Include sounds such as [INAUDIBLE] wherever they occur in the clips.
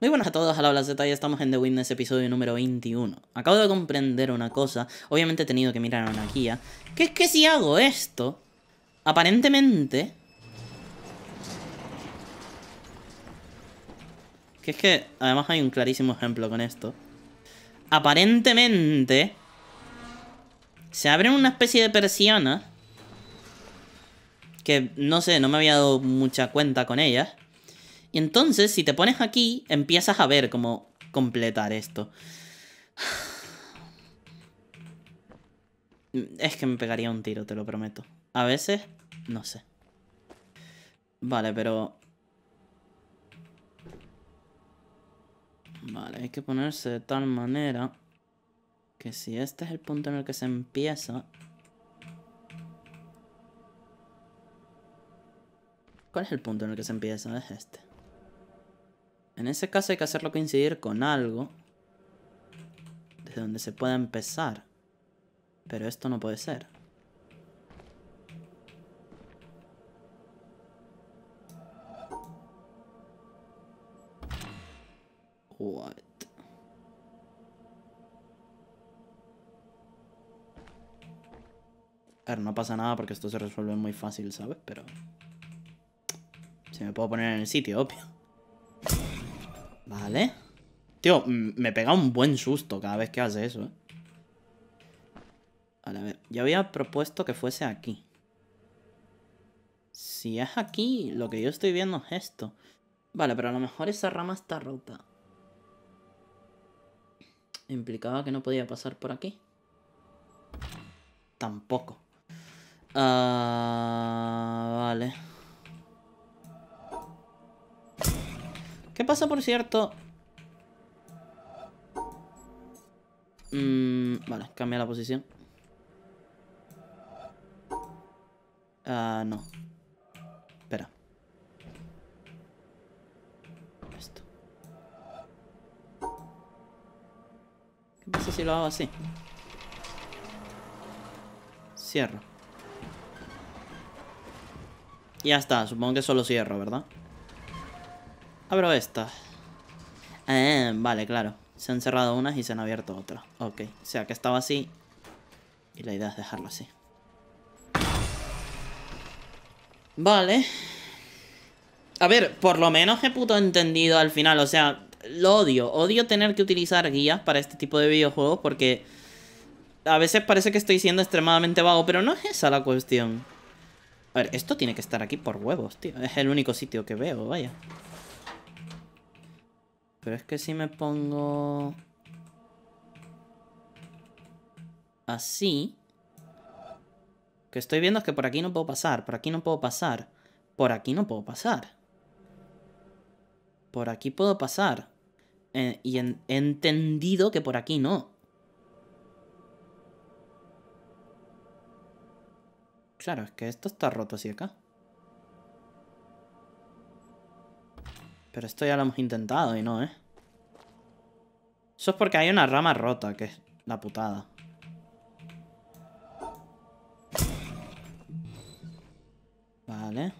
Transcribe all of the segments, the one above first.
Muy buenas a todos, a la de ya estamos en The Witness episodio número 21. Acabo de comprender una cosa, obviamente he tenido que mirar a una guía, ¿Qué es que si hago esto, aparentemente... Que es que, además hay un clarísimo ejemplo con esto. Aparentemente... Se abre una especie de persiana que no sé, no me había dado mucha cuenta con ellas. Y entonces, si te pones aquí, empiezas a ver cómo completar esto. [SIGHS] Es que me pegaría un tiro, te lo prometo. A veces, no sé. Vale, pero... Vale, hay que ponerse de tal manera que si este es el punto en el que se empieza, ¿Cuál es el punto en el que se empieza? Es este. En ese caso hay que hacerlo coincidir con algo. Desde donde se pueda empezar. Pero esto no puede ser. What? A ver, no pasa nada porque esto se resuelve muy fácil, ¿sabes? Pero me puedo poner en el sitio, obvio. Vale. Tío, me pega un buen susto cada vez que hace eso, ¿eh? Vale, a ver. Yo había propuesto que fuese aquí. Si es aquí, lo que yo estoy viendo es esto. Vale, pero a lo mejor esa rama está rota. Implicaba que no podía pasar por aquí. Tampoco. Ah, vale. ¿Qué pasa, por cierto? vale, mm, cambia la posición. Ah, no. Espera. Esto. ¿Qué pasa si lo hago así? Cierro. Ya está, supongo que solo cierro, ¿verdad? Abro estas. Eh, vale, claro. Se han cerrado unas y se han abierto otras. Ok, o sea que estaba así. Y la idea es dejarlo así. Vale. A ver, por lo menos he puto entendido al final. O sea, lo odio. Odio tener que utilizar guías para este tipo de videojuegos porque... A veces parece que estoy siendo extremadamente vago, pero no es esa la cuestión. A ver, esto tiene que estar aquí por huevos, tío. Es el único sitio que veo, vaya. Pero es que si me pongo... Así. que estoy viendo es que por aquí no puedo pasar, por aquí no puedo pasar, por aquí no puedo pasar. Por aquí puedo pasar. Eh, y he entendido que por aquí no. Claro, es que esto está roto así acá. Pero esto ya lo hemos intentado y no, ¿eh? Eso es porque hay una rama rota, que es la putada. Vale.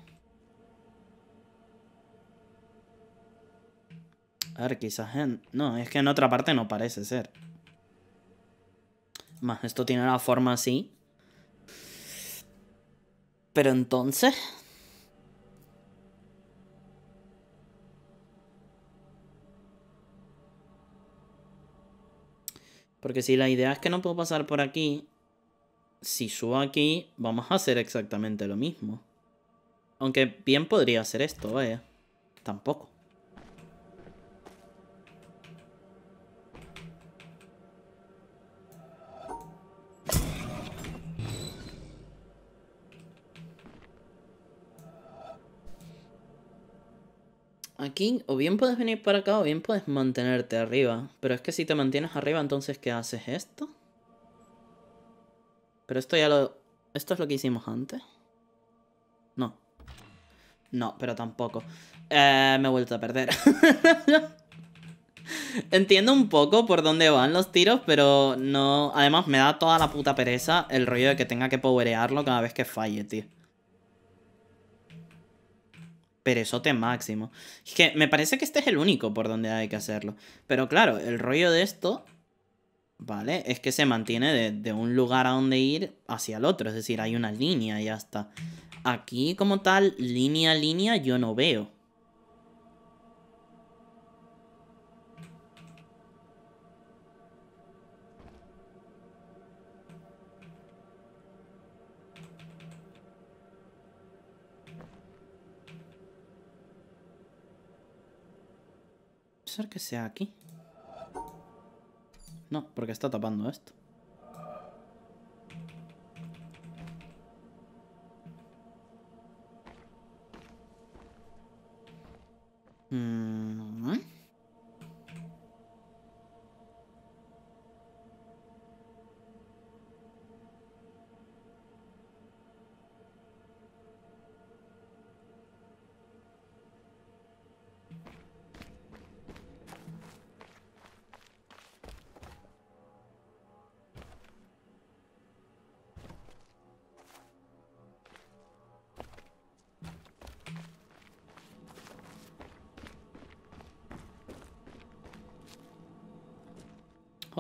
A ver, quizás No, es que en otra parte no parece ser. Más, esto tiene la forma así. Pero entonces, Porque si la idea es que no puedo pasar por aquí, si subo aquí, vamos a hacer exactamente lo mismo. Aunque bien podría hacer esto, vaya. Tampoco. o bien puedes venir para acá o bien puedes mantenerte arriba. Pero es que si te mantienes arriba, entonces ¿qué haces? ¿Esto? Pero esto ya lo... ¿Esto es lo que hicimos antes? No. No, pero tampoco. Eh, me he vuelto a perder. [LAUGHS] Entiendo un poco por dónde van los tiros, pero no... Además me da toda la puta pereza el rollo de que tenga que powerearlo cada vez que falle, tío perezote máximo. Es que me parece que este es el único por donde hay que hacerlo. Pero claro, el rollo de esto, ¿vale? Es que se mantiene de, de un lugar a donde ir hacia el otro. Es decir, hay una línea y ya está. Aquí como tal, línea a línea, yo no veo. que sea aquí. No, porque está tapando esto. Hmm.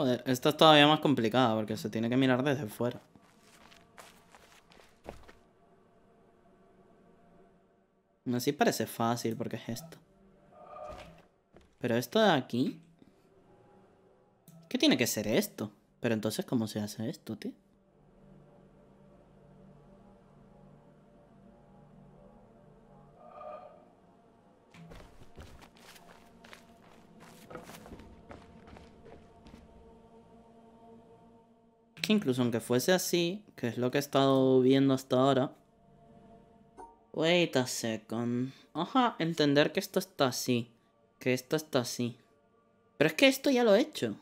Joder, esta es todavía más complicada porque se tiene que mirar desde fuera. Así parece fácil porque es esto. Pero esto de aquí... ¿Qué tiene que ser esto? Pero entonces, ¿cómo se hace esto, tío? incluso aunque fuese así, que es lo que he estado viendo hasta ahora. Wait a second. Ajá, entender que esto está así. Que esto está así. Pero es que esto ya lo he hecho.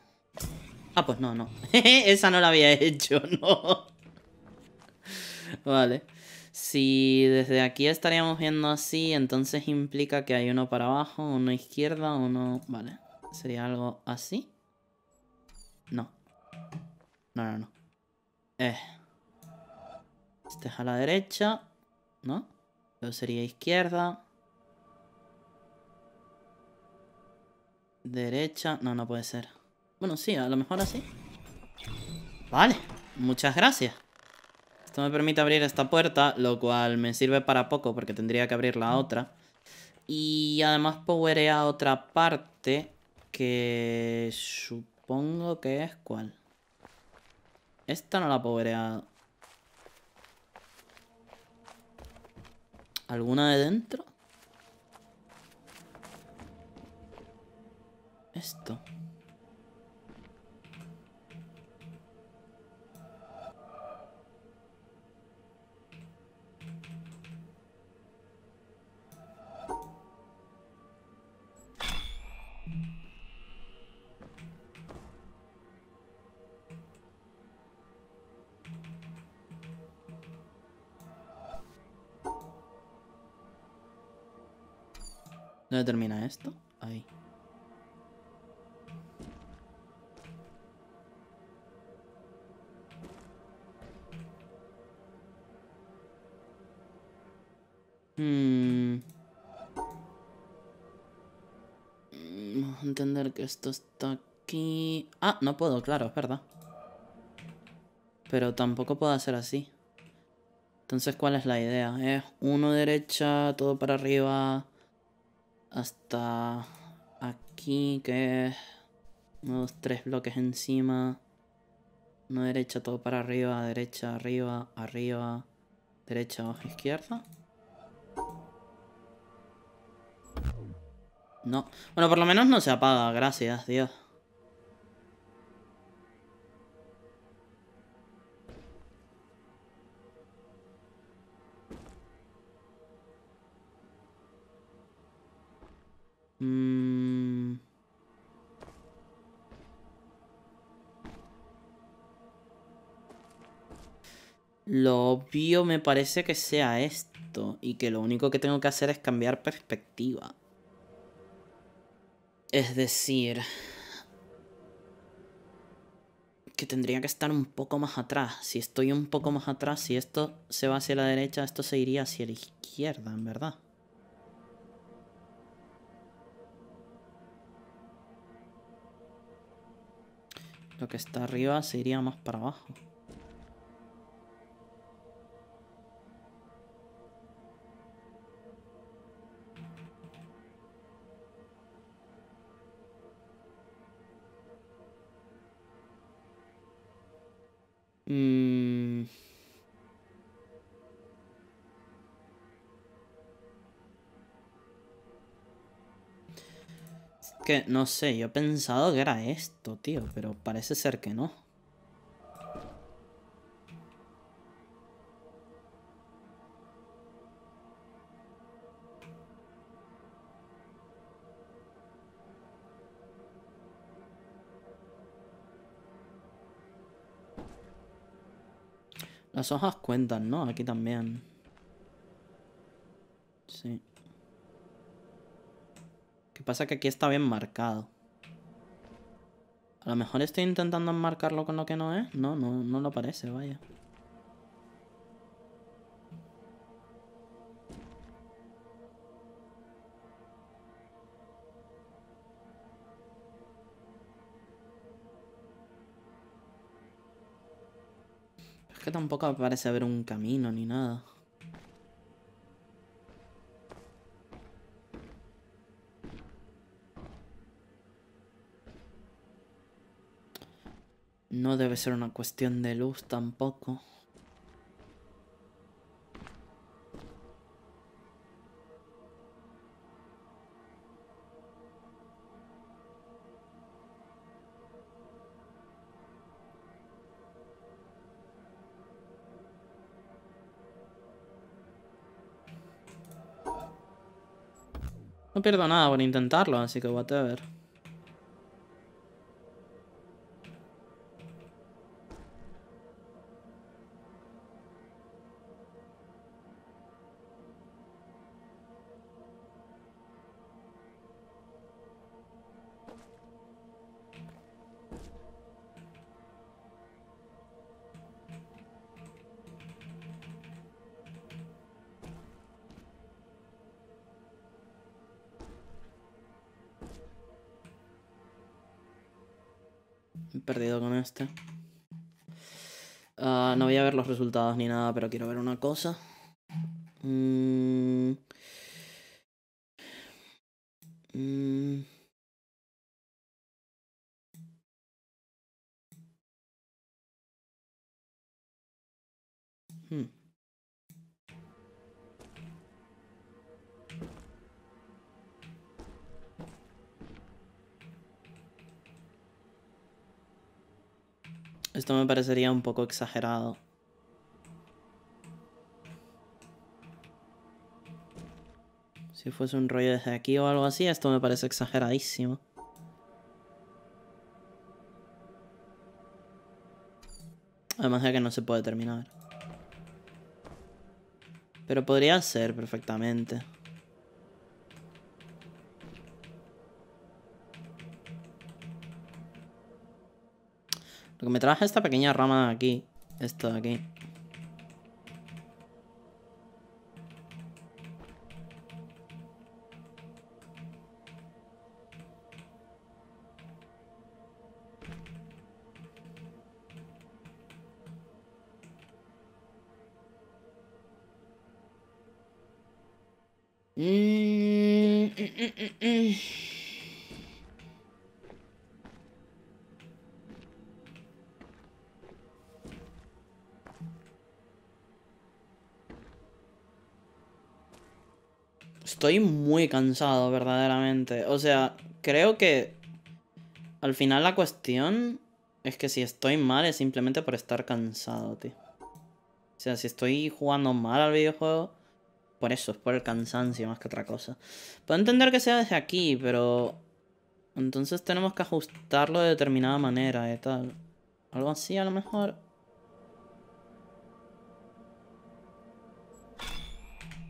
Ah, pues no, no. [LAUGHS] Esa no la había hecho, [LAUGHS] no. vale. Si desde aquí estaríamos viendo así, entonces implica que hay uno para abajo, uno izquierda, uno... Vale. ¿Sería algo así? No. No, no, no. Eh. Este es a la derecha, ¿no? Yo sería izquierda. Derecha. No, no puede ser. Bueno, sí, a lo mejor así. Vale, muchas gracias. Esto me permite abrir esta puerta, lo cual me sirve para poco porque tendría que abrir la otra. Y además a otra parte que supongo que es cuál. Esta no la pobrea. ¿Alguna de dentro? Esto. termina esto? Ahí. Hmm. Hmm, entender que esto está aquí... Ah, no puedo, claro, es verdad. Pero tampoco puedo hacer así. Entonces, ¿cuál es la idea? Es uno derecha, todo para arriba hasta aquí que unos tres bloques encima. Una derecha todo para arriba, derecha, arriba, arriba, derecha, abajo, izquierda. No. Bueno, por lo menos no se apaga, gracias, Dios. obvio me parece que sea esto. Y que lo único que tengo que hacer es cambiar perspectiva. Es decir... Que tendría que estar un poco más atrás. Si estoy un poco más atrás, si esto se va hacia la derecha, esto se iría hacia la izquierda, en verdad. Lo que está arriba se iría más para abajo. no sé, yo he pensado que era esto, tío, pero parece ser que no. Las hojas cuentan, ¿no? Aquí también. Sí pasa que aquí está bien marcado. A lo mejor estoy intentando enmarcarlo con lo que no es. No, no, no lo parece, vaya. Es que tampoco parece haber un camino ni nada. No debe ser una cuestión de luz tampoco. No pierdo nada por intentarlo, así que a whatever. este. Ah, no voy a ver los resultados ni nada, pero quiero ver una cosa. esto me parecería un poco exagerado. Si fuese un rollo desde aquí o algo así, esto me parece exageradísimo. Además de que no se puede terminar. Pero podría ser perfectamente. Lo que me trabaja esta pequeña rama aquí. Esto de aquí. cansado, verdaderamente. O sea, creo que al final la cuestión es que si estoy mal es simplemente por estar cansado, tío. O sea, si estoy jugando mal al videojuego, por eso, es por el cansancio más que otra cosa. Puedo entender que sea desde aquí, pero... Entonces tenemos que ajustarlo de determinada manera y tal. Algo así a lo mejor.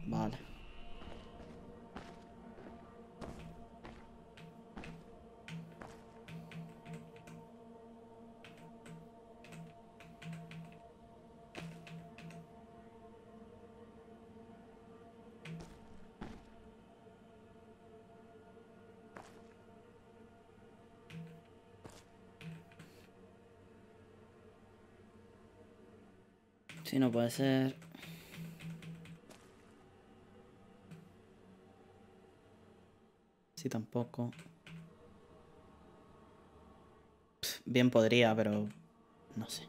Vale. no puede ser. Si tampoco. bien podría, pero... No sé.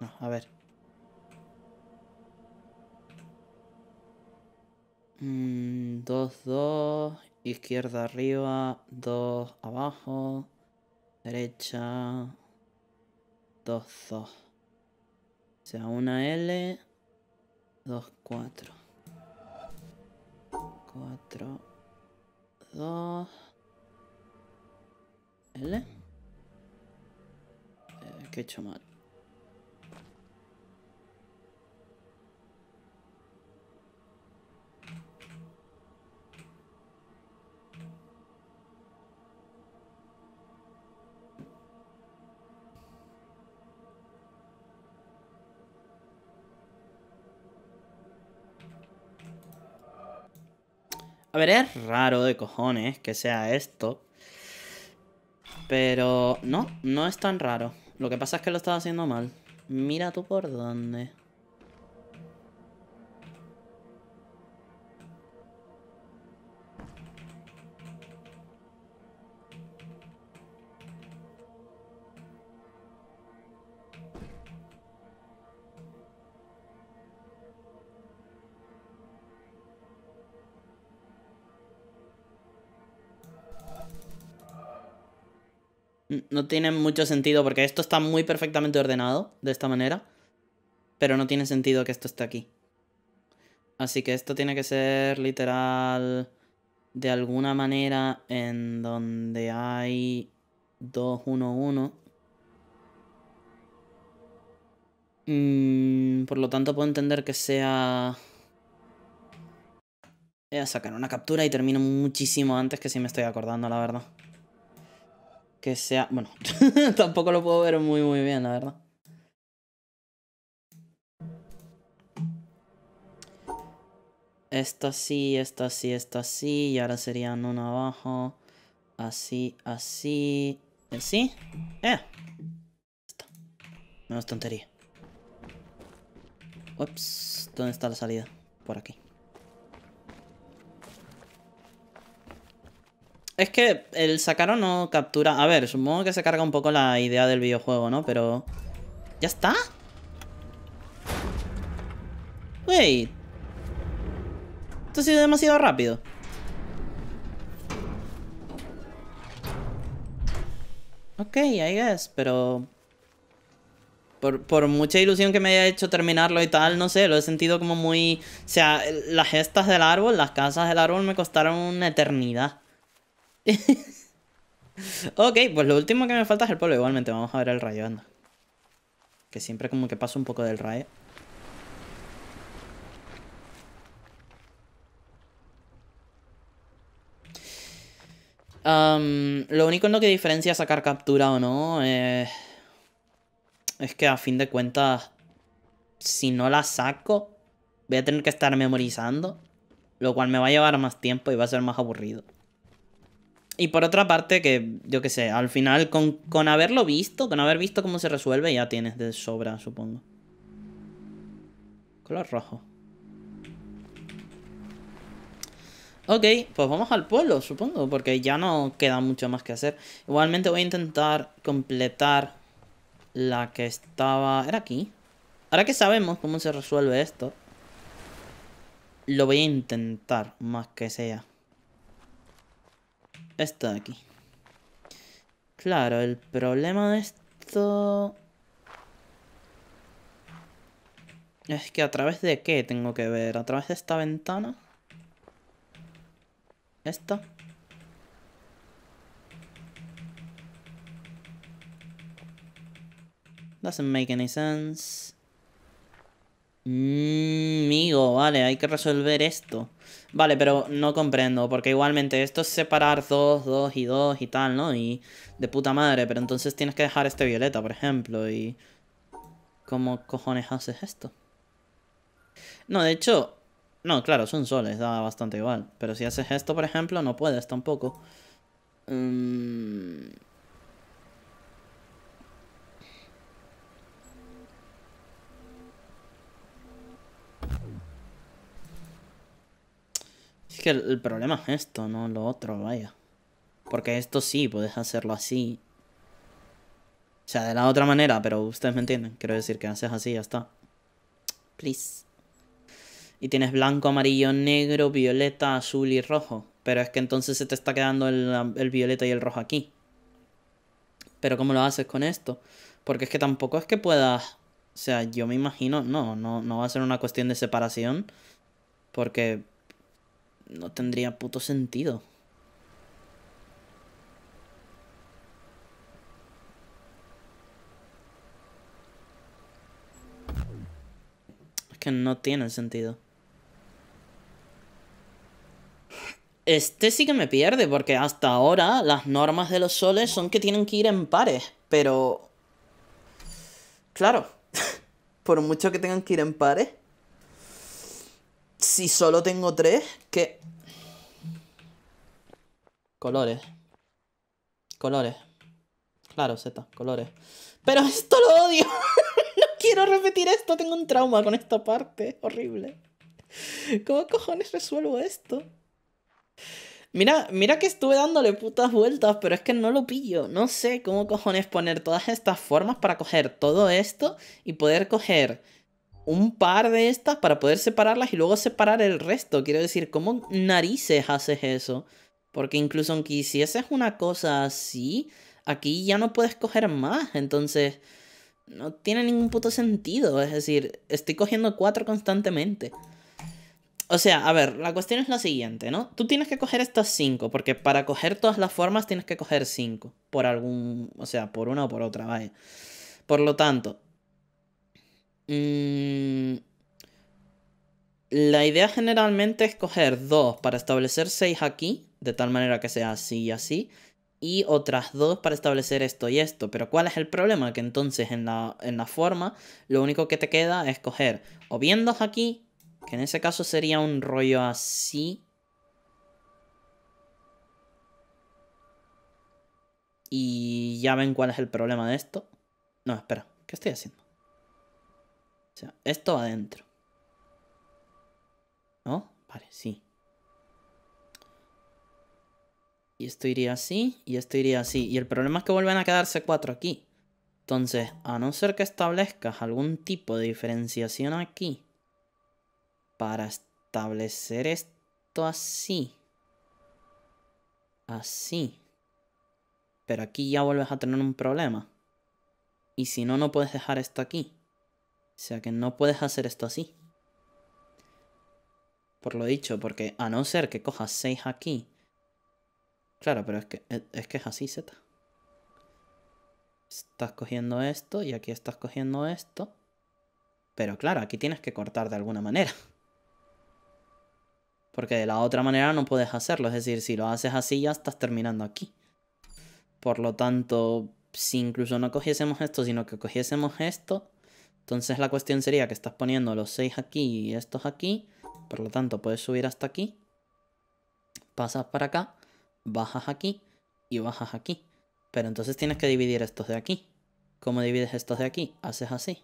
No, a ver. 2, mm, 2. Izquierda arriba. 2 abajo. Derecha. 2, 2. O sea, una L. 2, 4. 4, 2. ¿L? Eh, ¿Qué he hecho mal? A ver, es raro de cojones que sea esto. Pero no, no es tan raro. Lo que pasa es que lo estaba haciendo mal. Mira tú por dónde. no tiene mucho sentido porque esto está muy perfectamente ordenado de esta manera. Pero no tiene sentido que esto esté aquí. Así que esto tiene que ser literal de alguna manera en donde hay 2, 1, 1. por lo tanto puedo entender que sea... Voy a sacar una captura y termino muchísimo antes que si me estoy acordando, la verdad que sea... Bueno, [LAUGHS] tampoco lo puedo ver muy muy bien, la verdad. Esta sí, esta sí, esta sí. Y ahora serían uno abajo. Así, así. Así. Eh. No es tontería. Ups. ¿Dónde está la salida? Por aquí. Es que el o no captura... A ver, supongo que se carga un poco la idea del videojuego, ¿no? Pero... ¿Ya está? Wait. Esto ha sido demasiado rápido. Ok, I guess, pero... Por, por, mucha ilusión que me haya hecho terminarlo y tal, no sé, lo he sentido como muy... O sea, las gestas del árbol, las casas del árbol me costaron una eternidad. [LAUGHS] ok, pues lo último que me falta es el pueblo. Igualmente, vamos a ver el rayo, anda. Que siempre como que paso un poco del rayo. lo único en lo que diferencia sacar captura o no eh, es que a fin de cuentas, si no la saco, voy a tener que estar memorizando, lo cual me va a llevar más tiempo y va a ser más aburrido y por otra parte, que yo qué sé, al final con, con haberlo visto, con haber visto cómo se resuelve, ya tienes de sobra, supongo. Color rojo. Ok, pues vamos al pueblo, supongo, porque ya no queda mucho más que hacer. Igualmente voy a intentar completar la que estaba... ¿Era aquí? Ahora que sabemos cómo se resuelve esto, lo voy a intentar más que sea. Esta de aquí. Claro, el problema de esto... Es que a través de qué tengo que ver. ¿A través de esta ventana? ¿Esta? Doesn't make any sense. Mmm, amigo, vale, hay que resolver esto. Vale, pero no comprendo, porque igualmente esto es separar dos dos y dos y tal, ¿no? Y de puta madre, pero entonces tienes que dejar este violeta, por ejemplo, y... ¿Cómo cojones haces esto? No, de hecho... No, claro, son soles, da bastante igual. Pero si haces esto, por ejemplo, no puedes tampoco. Mmm... el, problema es esto, no lo otro, vaya. Porque esto sí, puedes hacerlo así. O sea, de la otra manera, pero ustedes me entienden. Quiero decir que haces así, ya está. Please. Y tienes blanco, amarillo, negro, violeta, azul y rojo. Pero es que entonces se te está quedando el, violeta y el rojo aquí. Pero ¿cómo lo haces con esto? Porque es que tampoco es que puedas... O sea, yo me imagino... No, no, no va a ser una cuestión de separación. Porque no tendría puto sentido. Es que no tiene sentido. Este sí que me pierde, porque hasta ahora las normas de los soles son que tienen que ir en pares, pero... Claro, [LAUGHS] por mucho que tengan que ir en pares, si solo tengo tres, ¿qué? Colores. Colores. Claro, Z, colores. Pero esto lo odio. [LAUGHS] no quiero repetir esto. Tengo un trauma con esta parte. Horrible. ¿Cómo cojones resuelvo esto? Mira, mira que estuve dándole putas vueltas, pero es que no lo pillo. No sé cómo cojones poner todas estas formas para coger todo esto y poder coger un par de estas para poder separarlas y luego separar el resto. Quiero decir, ¿cómo narices haces eso? Porque incluso aunque hicieses una cosa así, aquí ya no puedes coger más. Entonces, no tiene ningún puto sentido. Es decir, estoy cogiendo cuatro constantemente. O sea, a ver, la cuestión es la siguiente, ¿no? Tú tienes que coger estas cinco, porque para coger todas las formas tienes que coger cinco. Por algún. O sea, por una o por otra, vale Por lo tanto, eh, la idea generalmente es coger dos para establecer seis aquí, de tal manera que sea así y así, y otras dos para establecer esto y esto. Pero ¿cuál es el problema? Que entonces en la, en la forma lo único que te queda es coger o bien dos aquí, que en ese caso sería un rollo así. Y ya ven cuál es el problema de esto. No, espera, ¿qué estoy haciendo? esto adentro. ¿No? Vale, sí. Y esto iría así, y esto iría así. Y el problema es que vuelven a quedarse cuatro aquí. Entonces, a no ser que establezcas algún tipo de diferenciación aquí, para establecer esto así, así, pero aquí ya vuelves a tener un problema. Y si no, no puedes dejar esto aquí. O sea que no puedes hacer esto así. Por lo dicho, porque a no ser que cojas 6 aquí. Claro, pero es que es, es que es así, Z. Estás cogiendo esto y aquí estás cogiendo esto. Pero claro, aquí tienes que cortar de alguna manera. Porque de la otra manera no puedes hacerlo. Es decir, si lo haces así ya estás terminando aquí. Por lo tanto, si incluso no cogiésemos esto, sino que cogiésemos esto, entonces la cuestión sería que estás poniendo los 6 aquí y estos aquí. Por lo tanto, puedes subir hasta aquí. Pasas para acá. Bajas aquí. Y bajas aquí. Pero entonces tienes que dividir estos de aquí. ¿Cómo divides estos de aquí? Haces así.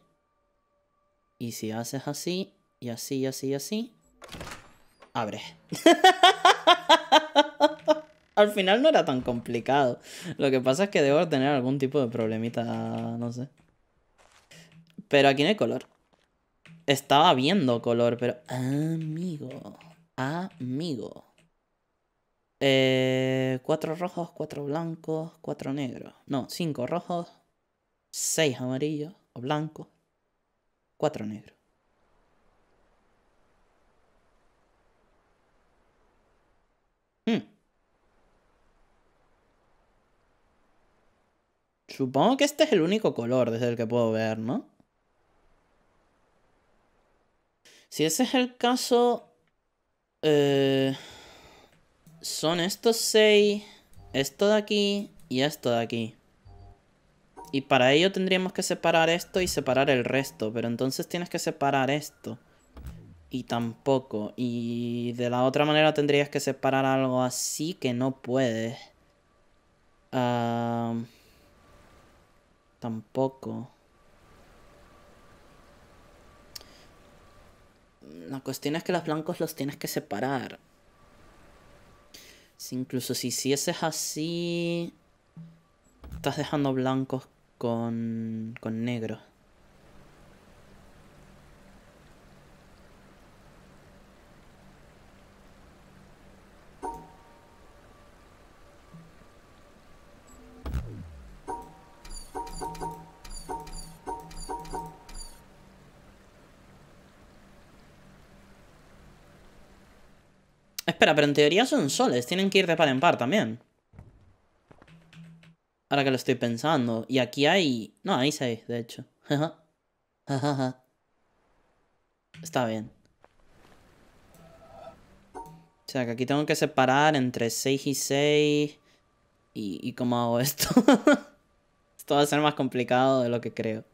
Y si haces así, y así, y así, y así... Abre. [LAUGHS] Al final no era tan complicado. Lo que pasa es que debo tener algún tipo de problemita, no sé. Pero aquí no hay color. Estaba viendo color, pero... Amigo. Amigo. Eh, cuatro rojos, cuatro blancos, cuatro negros. No, cinco rojos, seis amarillos o blancos, cuatro negros. Hmm. Supongo que este es el único color desde el que puedo ver, ¿no? Si ese es el caso, eh, son estos seis, esto de aquí y esto de aquí. Y para ello tendríamos que separar esto y separar el resto, pero entonces tienes que separar esto. Y tampoco. Y de la otra manera tendrías que separar algo así que no puedes. Ah, tampoco. La cuestión es que los blancos los tienes que separar. incluso si hicieses así, estás dejando blancos con, con negros. espera, pero en teoría son soles. Tienen que ir de par en par también. Ahora que lo estoy pensando. Y aquí hay... No, hay seis, de hecho. [LAUGHS] Está bien. O sea, que aquí tengo que separar entre 6 y 6. ¿Y, y cómo hago esto? [LAUGHS] esto va a ser más complicado de lo que creo.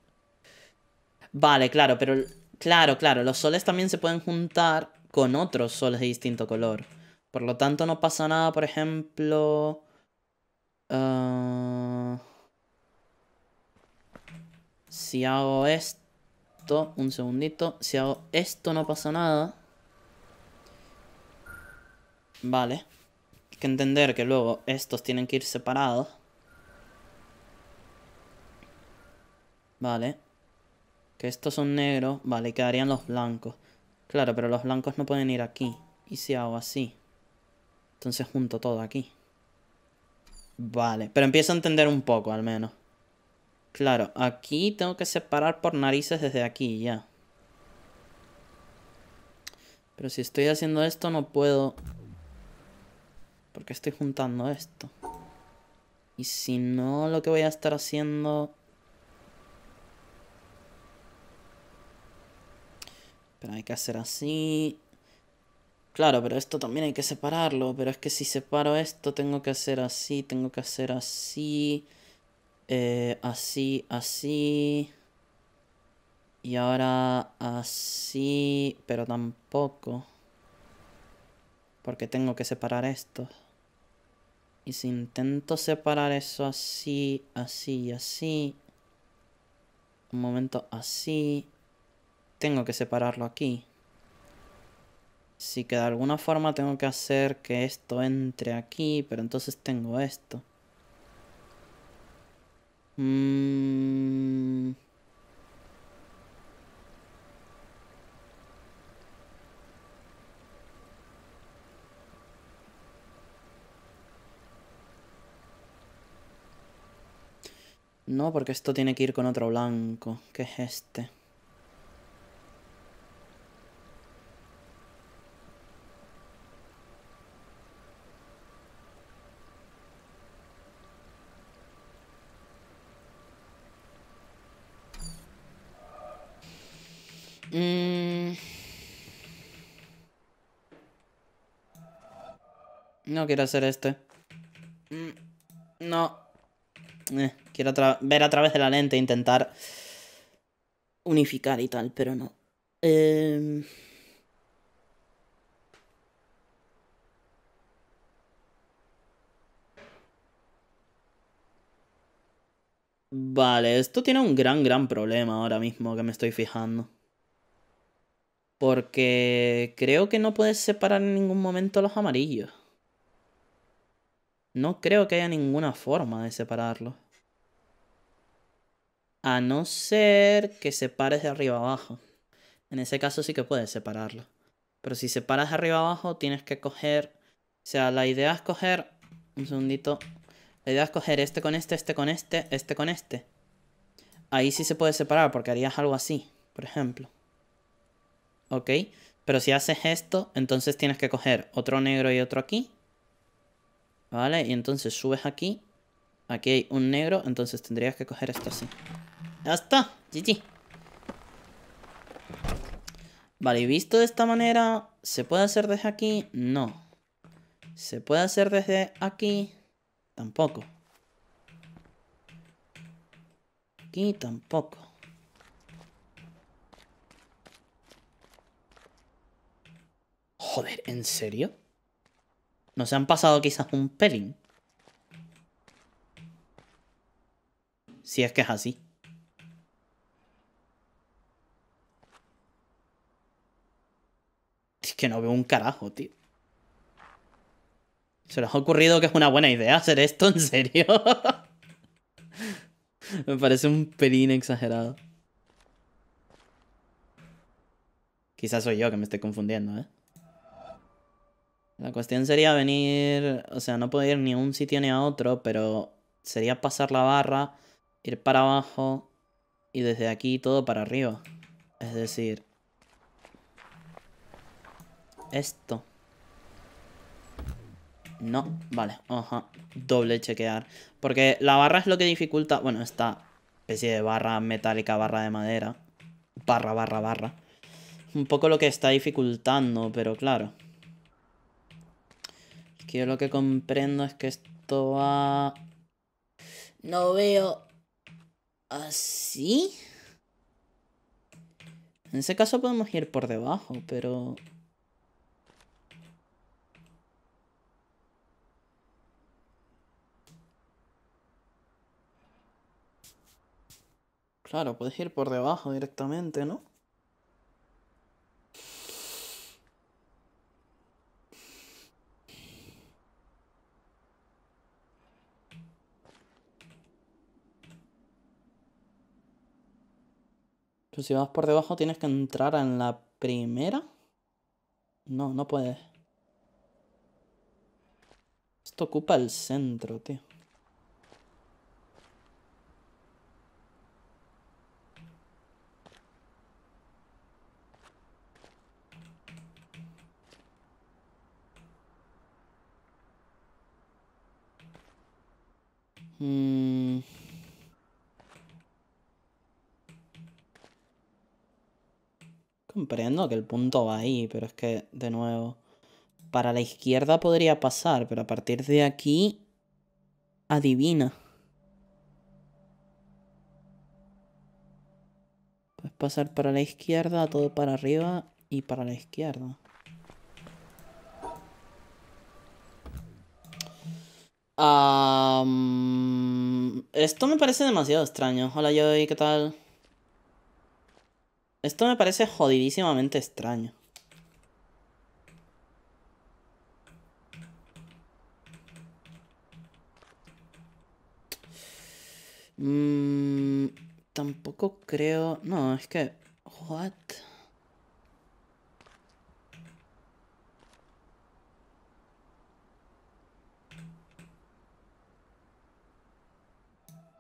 Vale, claro, pero... Claro, claro, los soles también se pueden juntar con otros soles de distinto color. Por lo tanto, no pasa nada, por ejemplo... Ah, si hago esto... Un segundito. Si hago esto, no pasa nada. Vale. Hay que entender que luego estos tienen que ir separados. Vale. Que estos son negros. Vale, y quedarían los blancos. Claro, pero los blancos no pueden ir aquí. ¿Y si hago así? Entonces junto todo aquí. Vale, pero empiezo a entender un poco al menos. Claro, aquí tengo que separar por narices desde aquí ya. Pero si estoy haciendo esto no puedo... Porque estoy juntando esto. Y si no, lo que voy a estar haciendo... Pero hay que hacer así. Claro, pero esto también hay que separarlo. Pero es que si separo esto, tengo que hacer así, tengo que hacer así. Eh, así, así. Y ahora así, pero tampoco. Porque tengo que separar esto. Y si intento separar eso así, así y así. Un momento así. Tengo que separarlo aquí. Sí que de alguna forma tengo que hacer que esto entre aquí, pero entonces tengo esto. Mm. No, porque esto tiene que ir con otro blanco, que es este. No quiero hacer este. No. Eh, quiero ver a través de la lente, intentar unificar y tal, pero no. Em. Vale, esto tiene un gran, gran problema ahora mismo que me estoy fijando. Porque creo que no puedes separar en ningún momento los amarillos. No creo que haya ninguna forma de separarlo. A no ser que separes de arriba abajo. En ese caso sí que puedes separarlo. Pero si separas de arriba abajo, tienes que coger... O sea, la idea es coger... Un segundito. La idea es coger este con este, este con este, este con este. Ahí sí se puede separar porque harías algo así, por ejemplo. ¿Ok? Pero si haces esto, entonces tienes que coger otro negro y otro aquí. ¿Vale? Y entonces subes aquí. Aquí hay un negro, entonces tendrías que coger esto así. ¡Ya está! ¡GG! Vale, y visto de esta manera, ¿se puede hacer desde aquí? No. ¿Se puede hacer desde aquí? Tampoco. Aquí tampoco. Joder, ¿en serio? ¿No se han pasado quizás un pelín. Si es que es así. Es que no veo un carajo, tío. ¿Se les ha ocurrido que es una buena idea hacer esto? ¿En serio? [LAUGHS] Me parece un pelín exagerado. Quizás soy yo que me estoy confundiendo, ¿eh? La cuestión sería venir, o sea, no puedo ir ni a un sitio ni a otro, pero sería pasar la barra, ir para abajo y desde aquí todo para arriba. Es decir, esto. No, vale, ajá, doble chequear. Porque la barra es lo que dificulta, bueno, esta especie de barra metálica, barra de madera, barra, barra, barra. Un poco lo que está dificultando, pero claro. Que yo lo que comprendo es que esto va... No veo... ¿Así? En ese caso podemos ir por debajo, pero... Claro, puedes ir por debajo directamente, ¿no? si vas por debajo tienes que entrar en la primera. No, no puedes. Esto ocupa el centro, tío. Mm. comprendo que el punto va ahí, pero es que, de nuevo, para la izquierda podría pasar, pero a partir de aquí, adivina. Puedes pasar para la izquierda, todo para arriba y para la izquierda. esto me parece demasiado extraño. Hola Joey, ¿qué tal? Esto me parece jodidísimamente extraño. Mm, tampoco creo... No, es que... What?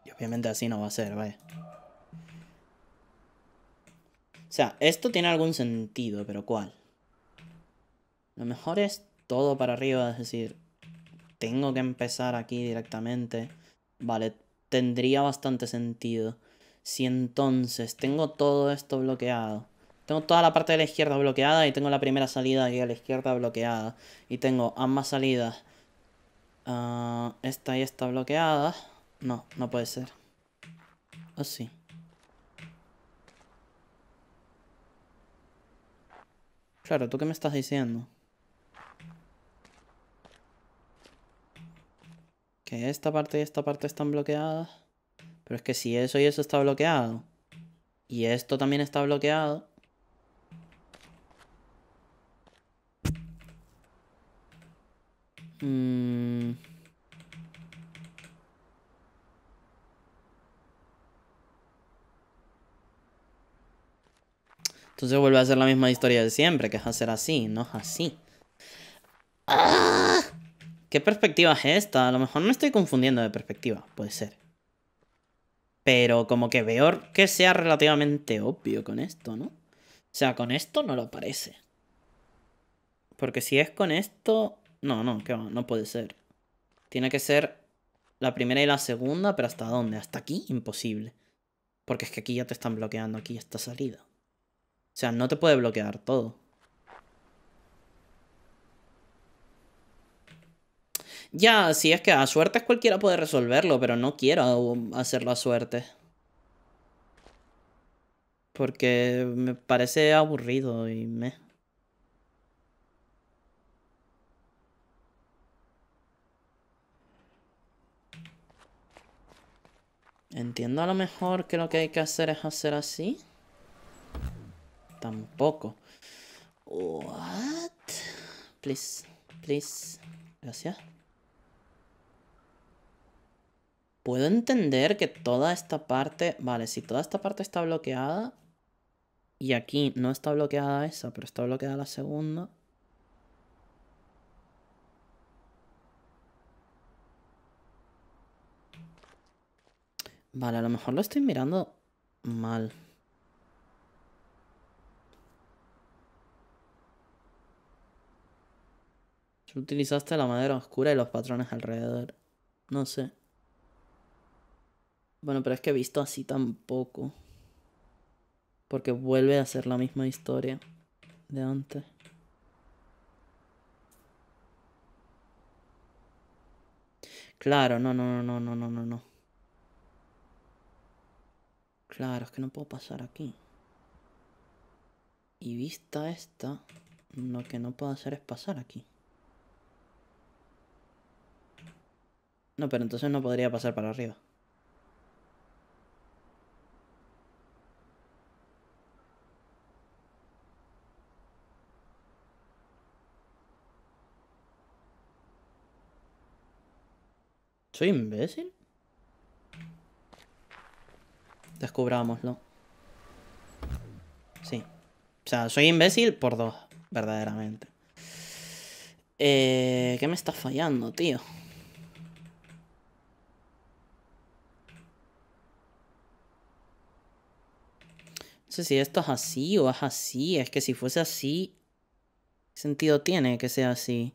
Y obviamente así no va a ser, vaya. O sea, esto tiene algún sentido, pero ¿cuál? Lo mejor es todo para arriba, es decir, tengo que empezar aquí directamente. Vale, tendría bastante sentido. Si entonces tengo todo esto bloqueado. Tengo toda la parte de la izquierda bloqueada y tengo la primera salida aquí a la izquierda bloqueada. Y tengo ambas salidas. Ah, esta y esta bloqueadas. No, no puede ser. Así. Claro, ¿tú qué me estás diciendo? Que esta parte y esta parte están bloqueadas. Pero es que si eso y eso está bloqueado. Y esto también está bloqueado. Mmm... Entonces vuelve a ser la misma historia de siempre, que es hacer así, no es así. ¡Ah! ¿Qué perspectiva es esta? A lo mejor me estoy confundiendo de perspectiva, puede ser. Pero como que veo que sea relativamente obvio con esto, ¿no? O sea, con esto no lo parece. Porque si es con esto... No, no, que no puede ser. Tiene que ser la primera y la segunda, pero ¿hasta dónde? ¿Hasta aquí? Imposible. Porque es que aquí ya te están bloqueando aquí esta salida. O sea, no te puede bloquear todo. Ya, si es que a suerte cualquiera puede resolverlo, pero no quiero hacerlo a suerte. Porque me parece aburrido y me... Entiendo a lo mejor que lo que hay que hacer es hacer así tampoco. What? Please, please. Gracias. Puedo entender que toda esta parte... Vale, si toda esta parte está bloqueada... Y aquí no está bloqueada esa, pero está bloqueada la segunda. Vale, a lo mejor lo estoy mirando mal. Utilizaste la madera oscura y los patrones alrededor. No sé. Bueno, pero es que he visto así tampoco. Porque vuelve a ser la misma historia de antes. Claro, no, no, no, no, no, no, no. Claro, es que no puedo pasar aquí. Y vista esta, lo que no puedo hacer es pasar aquí. No, pero entonces no podría pasar para arriba. ¿Soy imbécil? Descubrámoslo. Sí. O sea, soy imbécil por dos, verdaderamente. Eh, ¿Qué me está fallando, tío? si esto es así o es así. Es que si fuese así, ¿qué sentido tiene que sea así?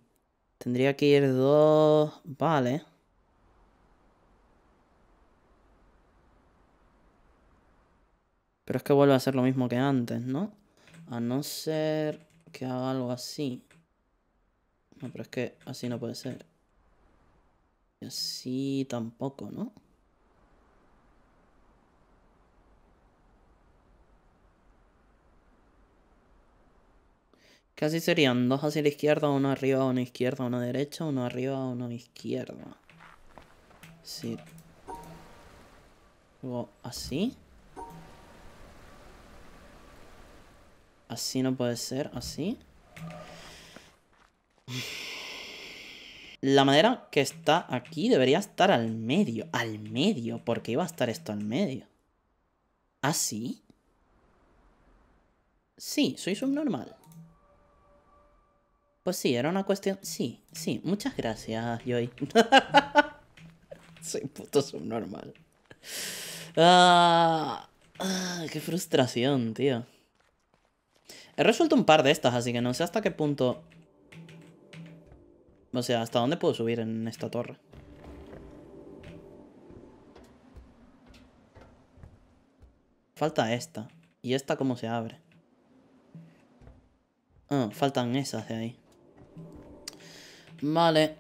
Tendría que ir dos... Vale. Pero es que vuelve a ser lo mismo que antes, ¿no? A no ser que haga algo así. No, pero es que así no puede ser. Y así tampoco, ¿no? Casi serían dos hacia la izquierda, uno arriba, uno izquierda, uno derecha, uno arriba, uno izquierda. Sí. ¿O así. Así no puede ser, así. La madera que está aquí debería estar al medio, al medio, porque iba a estar esto al medio. ¿Así? ¿Ah, sí, soy subnormal. Pues sí, era una cuestión... Sí, sí. Muchas gracias, Joy. [LAUGHS] Soy puto subnormal. Ah, ah, qué frustración, tío. He resuelto un par de estas, así que no sé hasta qué punto... O sea, ¿hasta dónde puedo subir en esta torre? Falta esta. ¿Y esta cómo se abre? Ah, faltan esas de ahí. Vale.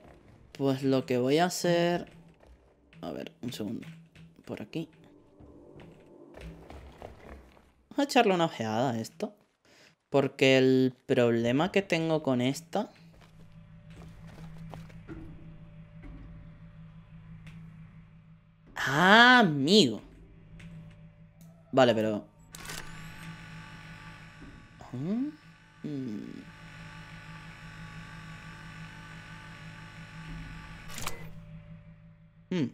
Pues lo que voy a hacer... A ver, un segundo. Por aquí. Vamos a echarle una ojeada a esto. Porque el problema que tengo con esta... Ah, amigo. Vale, pero... Mm, mm. Puedo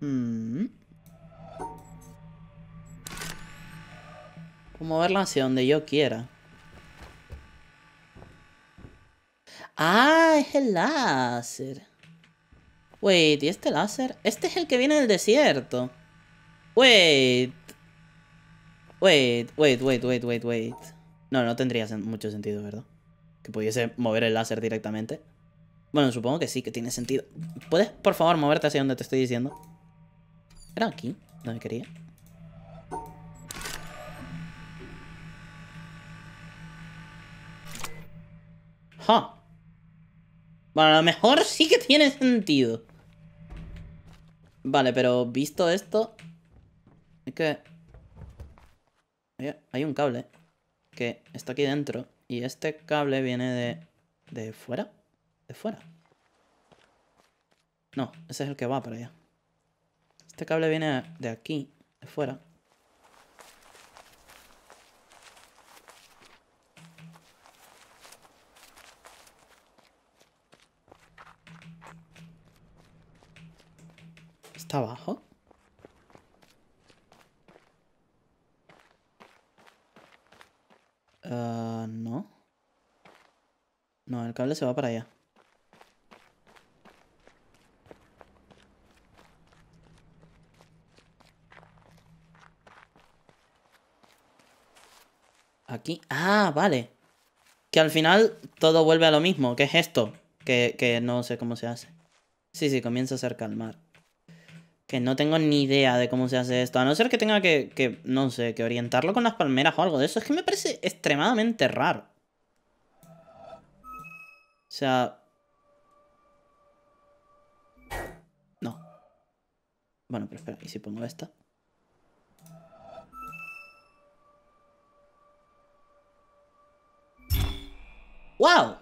mm. mm. moverla hacia donde yo quiera. Ah, es el láser. Wait, ¿y este láser? Este es el que viene del desierto. Wait. Wait, wait, wait, wait, wait, wait. No, no tendría mucho sentido, ¿verdad? Que pudiese mover el láser directamente. Bueno, supongo que sí, que tiene sentido. ¿Puedes, por favor, moverte hacia donde te estoy diciendo? Era aquí, donde quería. ¡Ja! Bueno, a lo mejor sí que tiene sentido. Vale, pero visto esto... Es que... Hay un cable que está aquí dentro. Y este cable viene de... ¿De fuera? de fuera. No, ese es el que va para allá. Este cable viene de aquí, de fuera. ¿Está abajo? Ah, no. No, el cable se va para allá. Aquí. Ah, vale. Que al final todo vuelve a lo mismo. ¿Qué es esto? Que, que no sé cómo se hace. Sí, sí, comienza a ser calmar. Que no tengo ni idea de cómo se hace esto. A no ser que tenga que, que, no sé, que orientarlo con las palmeras o algo de eso. Es que me parece extremadamente raro. O sea... No. Bueno, pero espera, ¿y si pongo esta? ¡Wow!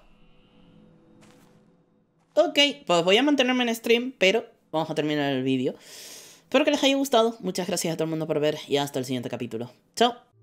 Ok, pues voy a mantenerme en stream, pero vamos a terminar el vídeo. Espero que les haya gustado. Muchas gracias a todo el mundo por ver y hasta el siguiente capítulo. ¡Chao!